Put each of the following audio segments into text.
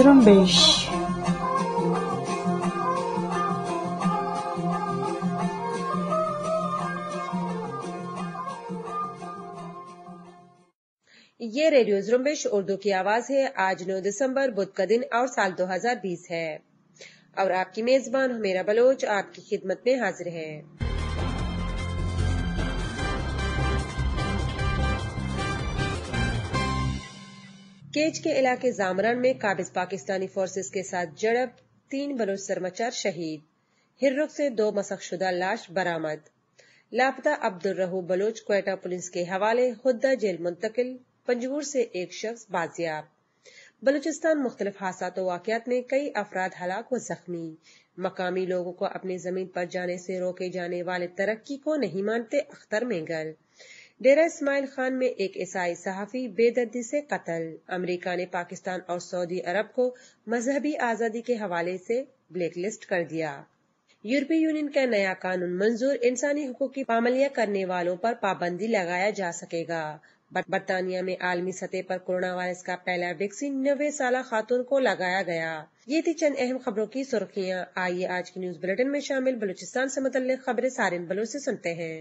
Zrumbish. ये radio जुम्बेश Urdu की आवाज है आज 9 दिसंबर बुध का दिन और साल 2020 है और आपकी मेजबान हमेरा बलोच आपकी खिदमत में हाजिर है केच के इलाके जामरान में काबिज पाकिस्तानी फोर्सेस के साथ जड़प तीन बलोच सरमाचार शहीद हिर्रुख से दो मसकशुदा लाश बरामद लापता अब्दुल रहू बलोच क्वेटा पुलिस के हवाले हुद्दा जेल मुंतकिल पंजूर से एक शख्स बाजियाब बलूचिस्तान मुख्तलिफ हादसा वाकत में कई अफराद हलाक व जख्मी मकामी लोगों को अपनी जमीन पर जाने से रोके जाने वाले तरक्की को नहीं मानते अख्तर मेंगल डेरा इस्माइल खान में एक ईसाई सहाफी बेदर्दी से कत्ल अमेरिका ने पाकिस्तान और सऊदी अरब को मजहबी आजादी के हवाले से ब्लैकलिस्ट कर दिया यूरोपीय यूनियन का नया कानून मंजूर इंसानी हकूक की पामलियां करने वालों पर पाबंदी लगाया जा सकेगा बरतानिया में आलमी सतह पर कोरोना वायरस का पहला वैक्सीन नब्बे साल खातून को लगाया गया ये थी चंद अहम खबरों की सुर्खियाँ आइए आज की न्यूज बुलेटिन में शामिल बलूचिस्तान ऐसी मुतल खबरें सारे बलोच ऐसी सुनते हैं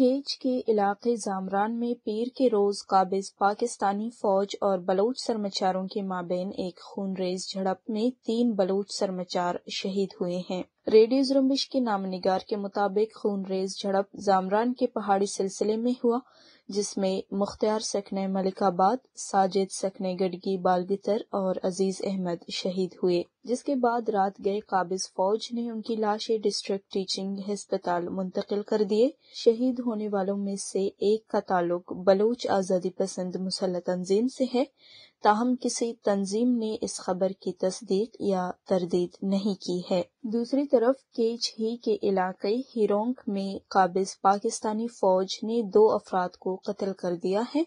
केज के इलाके जामरान में पीर के रोज काबिज पाकिस्तानी फौज और बलूच सरमाचारों के माबेन एक खूनरेज झड़प में तीन बलूच सरमाचार शहीद हुए हैं रेडियो जुम्बिश के नाम निगार के मुताबिक खूनरेज झड़प जामरान के पहाड़ी सिलसिले में हुआ जिसमें मुख्तियार सकने मलिकाबाद साजिद सकने गडगी बालगितर और अजीज अहमद शहीद हुए जिसके बाद रात गए काबिज फौज ने उनकी लाशें डिस्ट्रिक्ट टीचिंग हस्पताल मुंतकिल कर दिए शहीद होने वालों में से एक का ताल्लुक बलोच आज़ादी पसंद मुसल तंजीम से है ताहम किसी तंजीम ने इस खबर की तस्दीक या तरदीद नहीं की है दूसरी तरफ केच ही के इलाके हिरोंग में काबिज पाकिस्तानी फौज ने दो अफराद को कत्ल कर दिया है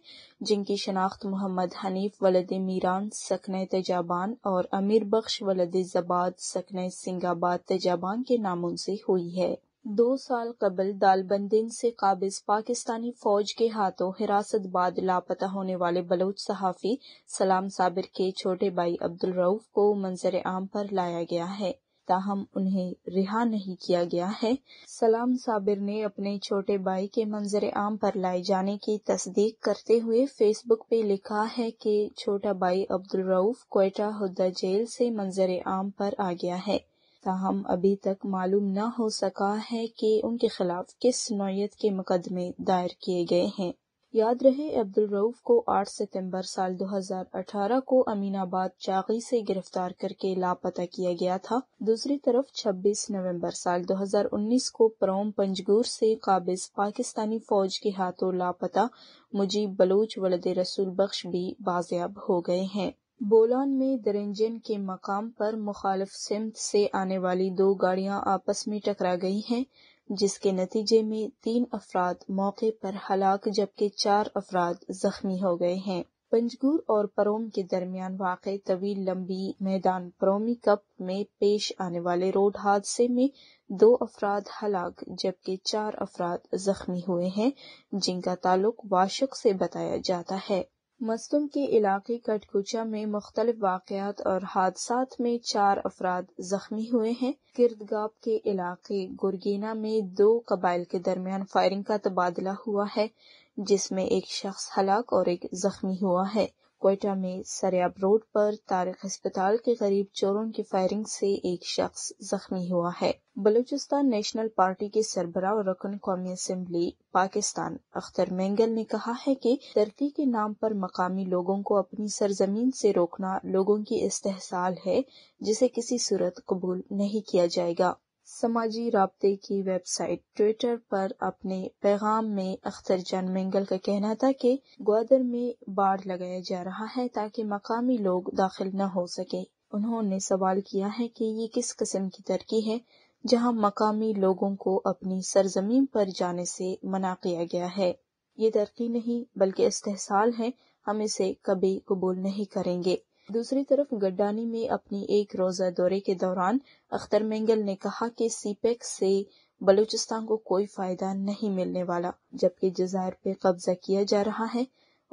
जिनकी शनाख्त मोहम्मद हनीफ वलद मीरान सकन तेजाबान और अमीर बख्श वलद जबाद सकन सिंगाबाद तेजाबान के नामों से हुई है दो साल कबल दालबंदिन से काबिज पाकिस्तानी फौज के हाथों हिरासत बाद लापता होने वाले बलूच सहाफ़ी सलाम साबिर के छोटे भाई अब्दुल रऊफ को मंजर आम पर लाया गया है ताहम उन्हें रिहा नहीं किया गया है सलाम साबिर ने अपने छोटे भाई के मंजर आम पर लाए जाने की तस्दीक करते हुए फेसबुक पे लिखा है कि छोटा भाई अब्दुल रऊफ कोयटा हुदा जेल से मंजर आम पर आ गया है ताहम अभी तक मालूम न हो सका है कि उनके खिलाफ किस नौीयत के मुकदमे दायर किए गए हैं याद रहे अब्दुल रऊफ को 8 सितंबर साल 2018 को अमीनाबाद चागी से गिरफ्तार करके लापता किया गया था दूसरी तरफ 26 नवंबर साल 2019 को प्रोम पंजगुर से काबिज पाकिस्तानी फौज के हाथों लापता मुजीब बलूच वलद रसूल बख्श भी बाजियाब हो गए हैं बोलान में दरेंजन के मकाम पर मुखालफ सिमत से आने वाली दो गाड़ियां आपस में टकरा गई हैं जिसके नतीजे में तीन अफराद मौके पर हलाक जबकि चार अफराद जख्मी हो गए हैं पंजगुर और परोम के दरमियान वाक़ तवील लंबी मैदान परोमी कप में पेश आने वाले रोड हादसे में दो अफराद हलाक जबकि चार अफराद जख्मी हुए हैं जिनका ताल्लुक वाशक से बताया जाता है मस्तूम के इलाके कटकुचा में मुख्तलिफ वाकयात और हादसात में चार अफराद जख्मी हुए हैं किर्दगाब के इलाके गुरगीना में दो कबाइल के दरमियान फायरिंग का तबादला हुआ है जिसमें एक शख्स हलाक और एक जख्मी हुआ है कोयटा में सरयाब रोड पर तारक अस्पताल के करीब चोरों की फायरिंग से एक शख्स जख्मी हुआ है बलूचिस्तान नेशनल पार्टी के सरबरा और रकन कौमी असम्बली पाकिस्तान अख्तर मैंगल ने कहा है कि तरक्की के नाम पर मकामी लोगों को अपनी सरजमीन से रोकना लोगों की इस्तेसाल है जिसे किसी सूरत कबूल नहीं किया जाएगा समाजी रबते की वेबसाइट ट्विटर पर अपने पैगाम में अख्तर जान मेंगल का कहना था कि ग्वादर में बाढ़ लगाया जा रहा है ताकि मकामी लोग दाखिल न हो सके उन्होंने सवाल किया है कि ये किस किस्म की तरक्की है जहां मकामी लोगों को अपनी सरजमीन पर जाने से मना किया गया है ये तरक्की नहीं बल्कि इस्तेसाल है हम इसे कभी कबूल नहीं करेंगे दूसरी तरफ गड्डानी में अपने एक रोजा दौरे के दौरान अख्तर मेंगल ने कहा कि सीपेक से बलूचिस्तान को कोई फायदा नहीं मिलने वाला जबकि जजायर पे कब्जा किया जा रहा है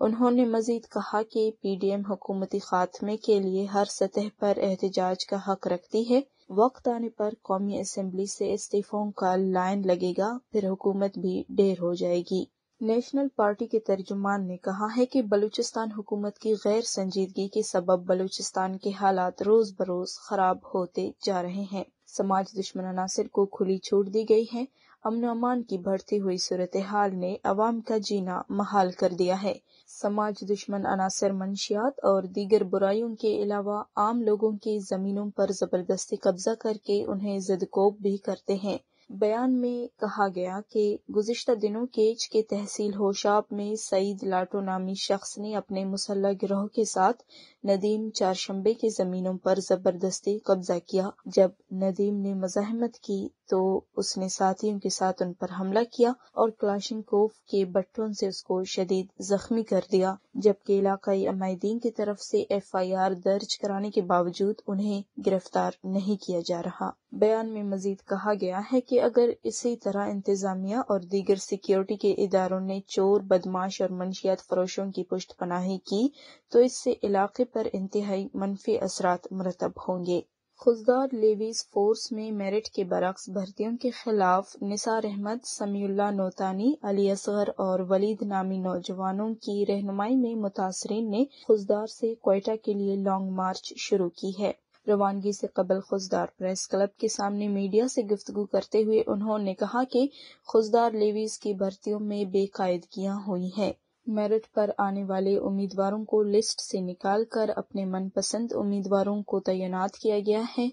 उन्होंने मजीद कहा कि पीडीएम हुकूमती खात्मे के लिए हर सतह पर एहतजाज का हक रखती है वक्त आने पर कौमी असम्बली से इस्तीफों का लाइन लगेगा फिर हुकूमत भी ढेर हो जाएगी नेशनल पार्टी के तर्जुमान ने कहा है कि बलूचिस्तान हुकूमत की गैर संजीदगी के सबब बलूचिस्तान के हालात रोज बरोज खराब होते जा रहे हैं समाज दुश्मन अनासर को खुली छूट दी गई है अमन अमान की बढ़ती हुई सूरत हाल ने अवाम का जीना महाल कर दिया है समाज दुश्मन अनासर मंशियात और दीगर बुराइयों के अलावा आम लोगों की जमीनों पर जबरदस्ती कब्जा करके उन्हें जदकोब भी करते हैं बयान में कहा गया कि गुजशत दिनों केच के तहसील होशाब में सईद लाटो नामी शख्स ने अपने मुसल्ह गिरोह के साथ नदीम चारशंबे की जमीनों पर जबरदस्ती कब्जा किया जब नदीम ने मजाहमत की तो उसने साथियों के साथ उन पर हमला किया और क्लाशिंग कोफ के बट्टों से उसको शदीद जख्मी कर दिया जबकि इलाकाई अमायदीन की तरफ से एफ आई आर दर्ज कराने के बावजूद उन्हें गिरफ्तार नहीं किया जा रहा बयान में मजीद कहा गया है कि अगर इसी तरह इंतजामिया और दीगर सिक्योरिटी के इदारों ने चोर बदमाश और मनशियात फरोशों की पुष्ट पनाही की तो इससे इलाके पर इंतहाई मनफी असरात मरतब होंगे खुजदार लेवीज फोर्स में मेरिट के बरक्स भर्तियों के खिलाफ निसार अहमद समीउल्ला नोतानी अली असगर और वलीद नामी नौजवानों की रहनुमाई में मुतासरीन ने खुजदार से कोयटा के लिए लॉन्ग मार्च शुरू की है रवानगी से कबल खुजदार प्रेस क्लब के सामने मीडिया से गुफ्तगु करते हुए उन्होंने कहा कि खुजदार लेवीज की भर्तियों में बेकायदगियां हुई हैं मेरिट पर आने वाले उम्मीदवारों को लिस्ट से निकाल कर अपने मनपसंद उम्मीदवारों को तैनात किया गया है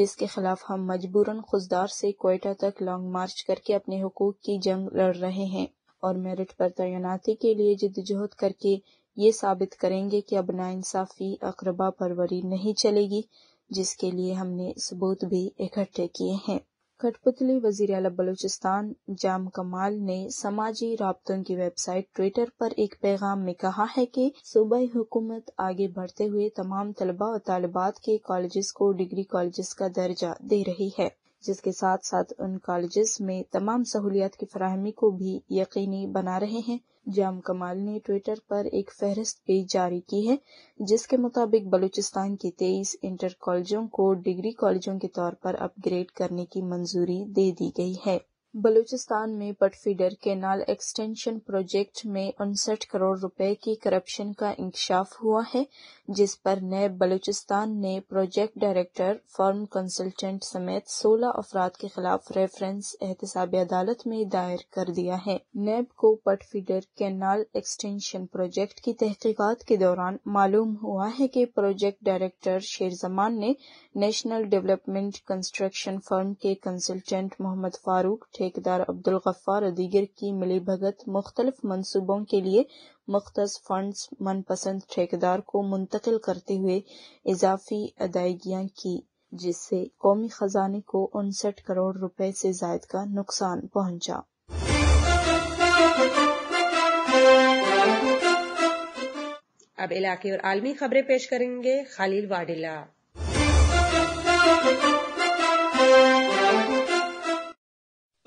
जिसके खिलाफ हम मजबूरन खुजदार से कोयटा तक लॉन्ग मार्च करके अपने हकूक की जंग लड़ रहे हैं और मेरिट पर तैनाती के लिए जदोजहद करके ये साबित करेंगे कि अब नाइंसाफ़ी अकरबा परवरी नहीं चलेगी जिसके लिए हमने सबूत भी इकट्ठे किए हैं कठपुतली वजीर अला बलूचिस्तान जाम कमाल ने समाजी रबतों की वेबसाइट ट्विटर पर एक पैगाम में कहा है कि सूबाई हुकूमत आगे बढ़ते हुए तमाम तलबा और तालबात के कॉलेज को डिग्री कॉलेज का दर्जा दे रही है जिसके साथ साथ उन कॉलेजेस में तमाम सहूलियात की फराहमी को भी यकीनी बना रहे हैं जाम कमाल ने ट्विटर पर एक फहरिस्त पेज जारी की है जिसके मुताबिक बलूचिस्तान के तेईस इंटर कॉलेजों को डिग्री कॉलेजों के तौर पर अपग्रेड करने की मंजूरी दे दी गई है बलूचिस्तान में पटफीडर केनाल एक्सटेंशन प्रोजेक्ट में उनसठ करोड़ रुपए की करप्शन का इंकशाफ हुआ है जिस पर नए बलूचिस्तान ने प्रोजेक्ट डायरेक्टर फॉर्म कंसल्टेंट समेत 16 अफराद के खिलाफ रेफरेंस एहतसाब अदालत में दायर कर दिया है नैब को पटफीडर केनाल एक्सटेंशन प्रोजेक्ट की तहकीकात के दौरान मालूम हुआ है कि प्रोजेक्ट डायरेक्टर शेरजमान ने नेशनल डेवलपमेंट कंस्ट्रक्शन फर्म के कंसल्टेंट मोहम्मद फारूक ठेकेदार अब्दुल गफ्फार और दीगर की मिली भगत मुख्तलिफ मनसूबों के लिए मुख्त फंड मनपसंद ठेकेदार को मुंतकिल करते हुए इजाफी अदायगियां की जिससे कौमी खजाने को उनसठ करोड़ रुपए से जायद का नुकसान पहुंचा अब इलाके और आलमी खबरें पेश करेंगे खालिल वाडिला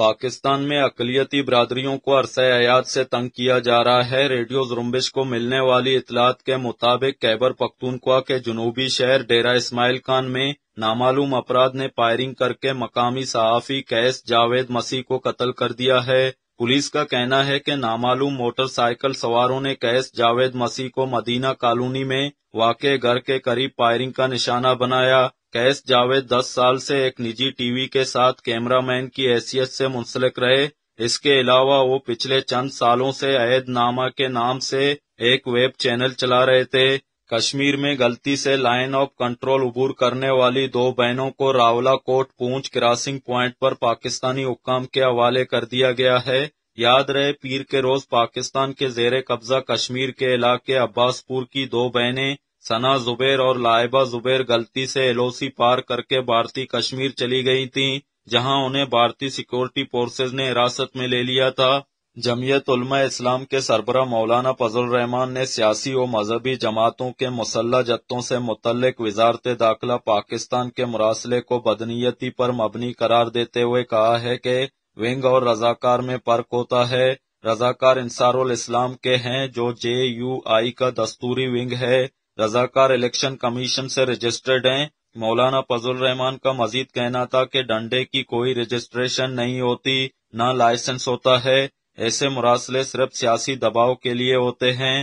पाकिस्तान में अकलियती बरादरियों को अरसा आयात से तंग किया जा रहा है रेडियो जुम्बिश को मिलने वाली इतलात के मुताबिक कैबर पख्तूनख्वा के जुनूबी शहर डेरा इसमाइल खान में नामालूम अपराध ने फायरिंग करके मकामी सहाफ़ी कैस जावेद मसीह को कत्ल कर दिया है पुलिस का कहना है कि नामालूम मोटरसाइकिल सवारों ने कैस जावेद मसीह को मदीना कॉलोनी में वाक़ घर के करीब फायरिंग का निशाना बनाया कैस जावेद दस साल से एक निजी टीवी के साथ कैमरामैन की हैसियत से मुंसलिक रहे इसके अलावा वो पिछले चंद सालों से नामा के नाम से एक वेब चैनल चला रहे थे कश्मीर में गलती से लाइन ऑफ कंट्रोल उबूर करने वाली दो बहनों को Rawalakot Poonch crossing point पर पाकिस्तानी हुक्म के हवाले कर दिया गया है याद रहे पीर के रोज पाकिस्तान के जेर कब्जा कश्मीर के इलाके अब्बासपुर की दो बहनें सना जुबैर और लाइबा जुबैर गलती से एलओसी पार करके भारतीय कश्मीर चली गई थीं, जहां उन्हें भारतीय सिक्योरिटी फोर्सेज ने हिरासत में ले लिया था जमीयत उलमा इस्लाम के सरबरा मौलाना फजल रहमान ने सियासी और मजहबी जमातों के मुसल्ला जत्तों से मुतलक वजारत दाखिला पाकिस्तान के मुरासले को बदनीयती पर मबनी करार देते हुए कहा है कि विंग और रजाकार में फर्क होता है रजाकार इंसारुल इस्लाम के हैं जो जे यू आई का दस्तूरी विंग है रजाकार इलेक्शन कमीशन से रजिस्टर्ड हैं मौलाना फजल रहमान का मजीद कहना था कि डंडे की कोई रजिस्ट्रेशन नहीं होती न लाइसेंस होता है ऐसे मुरासले सिर्फ सियासी दबाव के लिए होते हैं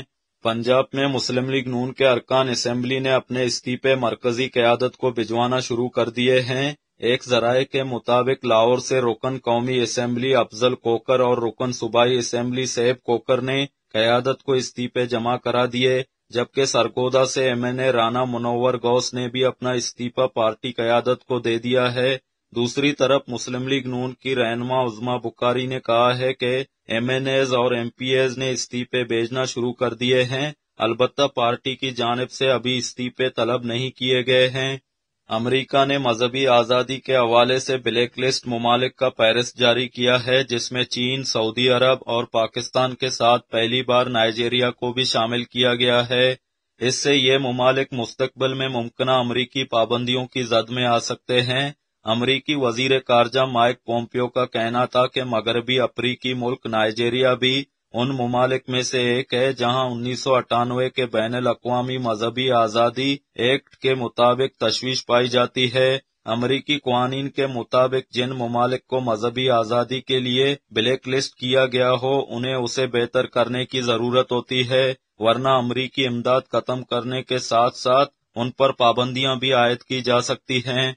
पंजाब में मुस्लिम लीग नून के अरकान असम्बली ने अपने इस्तीफे मरकजी क्यादत को भिजवाना शुरू कर दिए हैं एक जराये के मुताबिक लाहौर से रुकन कौमी असम्बली अफजल कोकर और रुकन सूबाई असम्बली सैब कोकर ने क्यादत को इस्तीफे जमा करा दिए जबकि सरगोदा से एमएनए राना मनोवर गौस ने भी अपना इस्तीफा पार्टी क्यादत को दे दिया है दूसरी तरफ मुस्लिम लीग नून की रहनमा उजमा बुखारी ने कहा है कि एमएनएज और एमपीएज ने इस्तीफे भेजना शुरू कर दिए हैं अलबत्ता पार्टी की जानब से अभी इस्तीफे तलब नहीं किए गए हैं अमरीका ने मजहबी आज़ादी के हवाले से ब्लैक लिस्ट ममालिक का फहरिस्त जारी किया है जिसमें चीन सऊदी अरब और पाकिस्तान के साथ पहली बार नाइजेरिया को भी शामिल किया गया है इससे ये ममालिक मुस्तबल में मुमकिन अमरीकी पाबंदियों की जद में आ सकते हैं अमरीकी वजीर खारजा माइक पोम्पियो का कहना था कि मगरबी अफ्रीकी मुल्क नाइजेरिया भी उन ममालिक में से एक है जहां उन्नीस सौ अट्ठानवे के बैन अवी मजहबी आज़ादी एक्ट के मुताबिक तशवीश पाई जाती है अमरीकी कवानीन के मुताबिक जिन ममालिक को मजहबी आज़ादी के लिए ब्लैक लिस्ट किया गया हो उन्हें उसे बेहतर करने की ज़रूरत होती है वरना अमरीकी इमदाद खत्म करने के साथ साथ उन पर पाबंदियां भी आयद की जा सकती हैं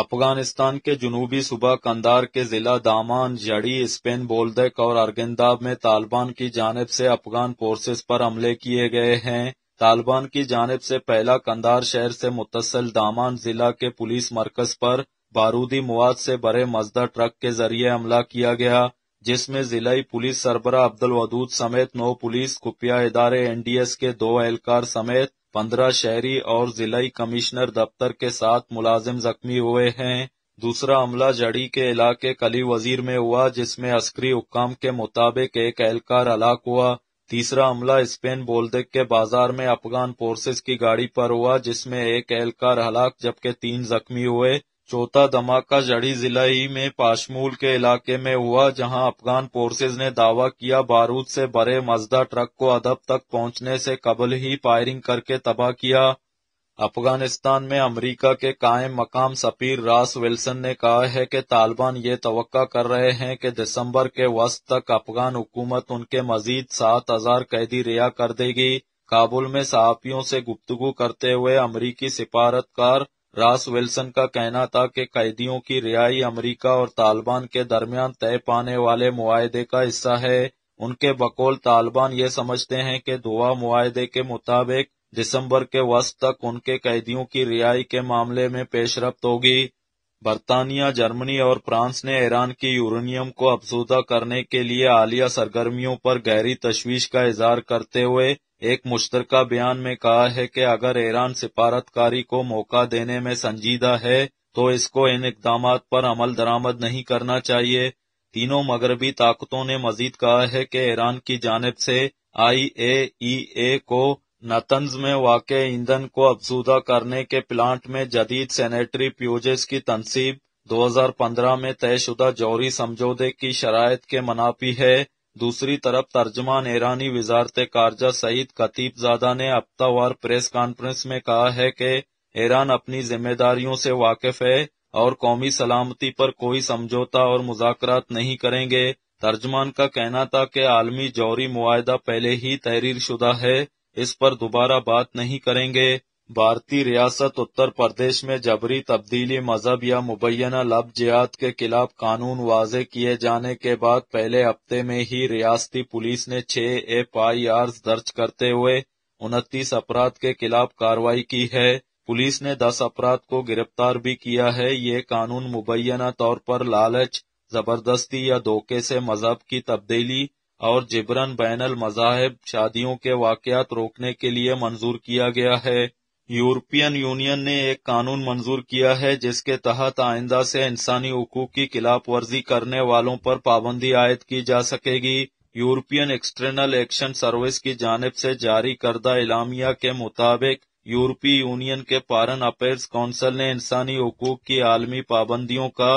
अफगानिस्तान के जुनूबी सूबा कंदार के जिला दामान जड़ी स्पेन बोलदेक और अर्गेंदाब में तालिबान की जानब से अफगान फोर्सेस पर हमले किए गए हैं तालिबान की जानब से पहला कंदार शहर से मुतसल दामान जिला के पुलिस मरकज पर बारूदी मवाद से भरे मजदा ट्रक के जरिए हमला किया गया जिसमें जिलाई पुलिस सरबरा अब्दुल वदूद समेत नौ पुलिस खुफिया इदारे एनडीएस के दो एहलकार समेत पंद्रह शहरी और जिलाई कमिश्नर दफ्तर के साथ मुलाजिम जख्मी हुए हैं दूसरा हमला जड़ी के इलाके कली वजीर में हुआ जिसमें अस्करी हुकाम के मुताबिक एक एहलकार हलाक हुआ तीसरा हमला स्पेन बोलदेक के बाजार में अफगान फोर्सेज की गाड़ी पर हुआ जिसमें एक एहलकार हलाक जबकि तीन जख्मी हुए चौथा धमाका जड़ी जिला ही में पाशमूल के इलाके में हुआ जहां अफगान फोर्सेज ने दावा किया बारूद से भरे मजदा ट्रक को अदब तक पहुंचने से कबल ही फायरिंग करके तबाह किया अफगानिस्तान में अमेरिका के कायम मकाम सफीर रास विल्सन ने कहा है कि तालिबान ये तो कर रहे हैं कि दिसंबर के वस्त तक अफगान हुकूमत उनके मजीद सात हजार कैदी रिहा कर देगी काबुल में सहाफियों से गुप्तगु करते हुए अमरीकी सिफारतकार रास विल्सन का कहना था कि कैदियों की रिहाई अमेरिका और तालिबान के दरमियान तय पाने वाले मुआदे का हिस्सा है उनके बकौल तालिबान ये समझते हैं कि दुआ मुआदे के मुताबिक दिसंबर के वस्त तक उनके कैदियों की रिहाई के मामले में पेशरफ्त होगी बरतानिया जर्मनी और फ्रांस ने ईरान के यूरेनियम को अफसूदा करने के लिए आलिया सरगर्मियों पर गहरी तशवीश का इजहार करते हुए एक मुश्तर बयान में कहा है कि अगर ईरान सिफारतकारी को मौका देने में संजीदा है तो इसको इन इकदाम पर अमल दरामद नहीं करना चाहिए तीनों मगरबी ताकतों ने मजीद कहा है कि ईरान की जानब से आई ए ए को नतंज में वाक़ ईंधन को अफजूदा करने के प्लांट में जदीद सैनिटरी प्यूजेस की तनसीब 2015 में तयशुदा जौहरी समझौते की शरात के मनाफी है दूसरी तरफ तर्जमान ईरानी वजारत कारजा सईद खतीब जादा ने हफ्तावार प्रेस कॉन्फ्रेंस में कहा है कि ईरान अपनी जिम्मेदारियों से वाकिफ है और कौमी सलामती पर कोई समझौता और मुजात नहीं करेंगे तर्जमान का कहना था कि आलमी जौहरी मुआदा पहले ही तहरीर शुदा है इस पर दोबारा बात नहीं करेंगे भारतीय रियासत उत्तर प्रदेश में जबरी तब्दीली मजहब या मुबैना लब जिहाद के खिलाफ कानून वाजे किए जाने के बाद पहले हफ्ते में ही रियासती पुलिस ने छह एफ आई आर दर्ज करते हुए उनतीस अपराध के खिलाफ कार्रवाई की है पुलिस ने दस अपराध को गिरफ्तार भी किया है ये कानून मुबैना तौर पर लालच जबरदस्ती या धोखे से मजहब की तब्दीली और जिबरन बैन मजाहब शादियों के वाकत रोकने के लिए मंजूर किया गया है यूरोपियन यूनियन ने एक कानून मंजूर किया है जिसके तहत आइंदा से इंसानी हकूक की खिलाफ वर्जी करने वालों पर पाबंदी आयद की जा सकेगी यूरोपियन एक्सटर्नल एक्शन सर्विस की जानब से जारी करदा इलामिया के मुताबिक यूरोपीय यूनियन के फॉरन अफेयर्स काउंसिल ने इंसानी हकूक की आलमी पाबंदियों का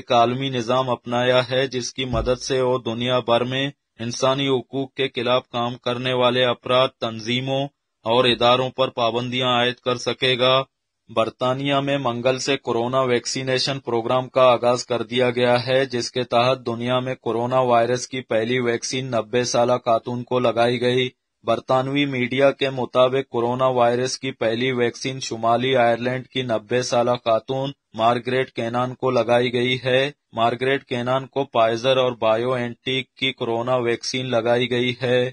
एक आलमी निज़ाम अपनाया है जिसकी मदद से वो दुनिया भर में इंसानी हकूक के खिलाफ काम करने वाले अपराध तंजीमों और इदारों पर पाबंदियां आयद कर सकेगा बरतानिया में मंगल से कोरोना वैक्सीनेशन प्रोग्राम का आगाज कर दिया गया है जिसके तहत दुनिया में कोरोना वायरस की पहली वैक्सीन नब्बे साल खातून को लगाई गई बरतानवी मीडिया के मुताबिक कोरोना वायरस की पहली वैक्सीन शुमाली आयरलैंड की नब्बे साल खातून मार्गरेट कैनान को लगाई गई है मार्गरेट कैनान को पाइजर और बायो एनटीक की कोरोना वैक्सीन लगाई गई है